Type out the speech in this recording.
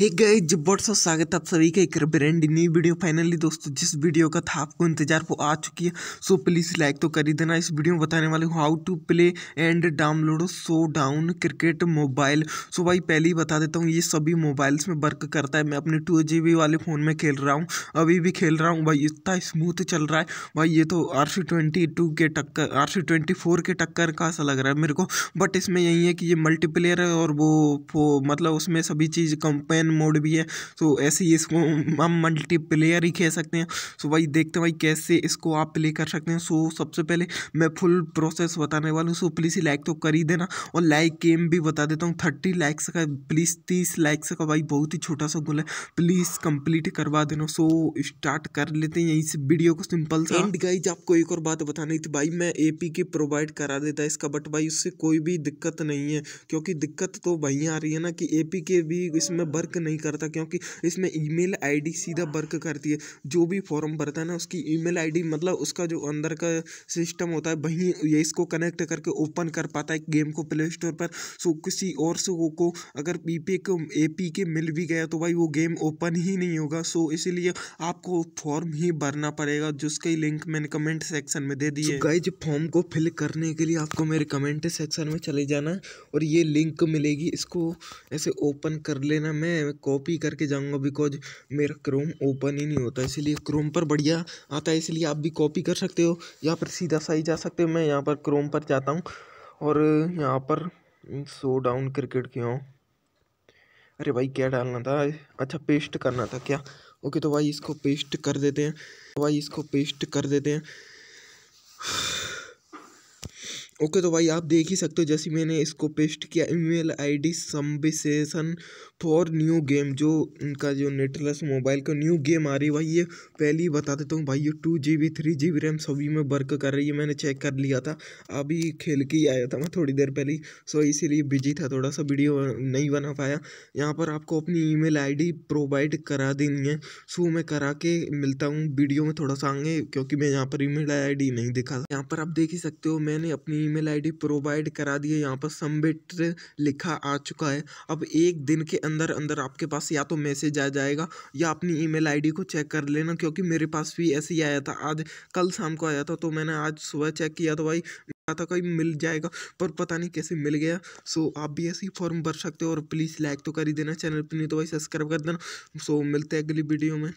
हे गए जब बहुत सा स्वागत आप सभी का एक ब्रांड न्यू वीडियो फाइनली दोस्तों जिस वीडियो का था आपको इंतजार वो तो आ चुकी है सो प्लीज़ लाइक तो कर ही देना इस वीडियो में बताने वाले हूँ how to play and download so down cricket mobile so भाई पहले ही बता देता हूँ ये सभी मोबाइल्स में वर्क करता है मैं अपने टू वाले फ़ोन में खेल रहा हूँ अभी भी खेल रहा हूँ भाई इतना स्मूथ चल रहा है भाई ये तो आर के टक्कर आर के टक्कर का ऐसा लग रहा है मेरे को बट इसमें यही है कि ये मल्टीप्लेयर है और वो मतलब उसमें सभी चीज़ कंपेन ऑनलाइन मोड भी है सो ऐसे ही इसको हम मल्टीप्लेयर ही कह सकते हैं सो भाई देखते हैं भाई कैसे इसको आप प्ले कर सकते हैं सो सबसे पहले मैं फुल प्रोसेस बताने वाला हूँ सो प्लीज़ लाइक तो कर ही देना और लाइक गेम भी बता देता हूँ थर्टी लाइक्स का प्लीज़ तीस लाइक्स का भाई बहुत ही छोटा सा गोल है प्लीज़ कंप्लीट करवा देना सो स्टार्ट कर लेते हैं यहीं से वीडियो को सिंपल सा एंड गाइज आपको एक और बात बतानी थी भाई मैं ए पी के प्रोवाइड करा देता इसका बट भाई उससे कोई भी दिक्कत नहीं है क्योंकि दिक्कत तो वहीं आ रही है ना कि ए पी के भी इसमें वर्क वर्क नहीं करता क्योंकि इसमें ईमेल आईडी सीधा वर्क हाँ। करती है जो भी फॉर्म भरता है ना उसकी ईमेल आईडी मतलब उसका जो अंदर का सिस्टम होता है वहीं ये इसको कनेक्ट करके ओपन कर पाता है गेम को प्ले स्टोर पर सो किसी और से वो को अगर पी को ए पी के मिल भी गया तो भाई वो गेम ओपन ही नहीं होगा सो इसीलिए आपको फॉर्म ही भरना पड़ेगा जिसके लिंक मैंने कमेंट सेक्शन में दे दी है गाइज फॉर्म को फिल करने के लिए आपको मेरे कमेंट सेक्शन में चले जाना और ये लिंक मिलेगी इसको ऐसे ओपन कर लेना मैं मैं कॉपी करके जाऊँगा बिकॉज मेरा क्रोम ओपन ही नहीं होता इसलिए क्रोम पर बढ़िया आता है इसलिए आप भी कॉपी कर सकते हो यहाँ पर सीधा सा ही जा सकते हो मैं यहाँ पर क्रोम पर जाता हूँ और यहाँ पर सो डाउन क्रिकेट के हूँ अरे भाई क्या डालना था अच्छा पेस्ट करना था क्या ओके तो भाई इसको पेस्ट कर देते हैं भाई इसको पेस्ट कर देते हैं ओके तो भाई आप देख ही सकते हो जैसे मैंने इसको पेस्ट किया email ID submission for new game जो इनका जो नेटलेस मोबाइल का न्यू गेम आ रही है भाई ये पहले ही बता देता हूँ भाई ये two G B three G B RAM सभी में वर्क कर रही है मैंने चेक कर लिया था अभी खेल के ही आया था मैं थोड़ी देर पहले सो इसीलिए बिजी था थोड़ा सा वीडियो नहीं बना पाया यहाँ पर आपको अपनी आई डी प्रोवाइड करा देनी है सो मैं करा के मिलता हूँ वीडियो में थोड़ा सा आगे क्योंकि मैं यहाँ पर आई डी नहीं दिखा यहाँ पर आप देख ही सकते हो मैंने अपनी ईमेल आईडी प्रोवाइड करा दिए यहाँ पर सबमिट लिखा आ चुका है अब एक दिन के अंदर अंदर आपके पास या तो मैसेज आ जाएगा या अपनी ईमेल आईडी को चेक कर लेना क्योंकि मेरे पास भी ऐसे ही आया था आज कल शाम को आया था तो मैंने आज सुबह चेक किया तो भाई था कोई मिल जाएगा पर पता नहीं कैसे मिल गया सो आप भी ऐसे ही फॉर्म भर सकते हो और प्लीज़ लाइक तो कर ही देना चैनल पर नहीं तो भाई सब्सक्राइब कर देना सो मिलते हैं अगली वीडियो में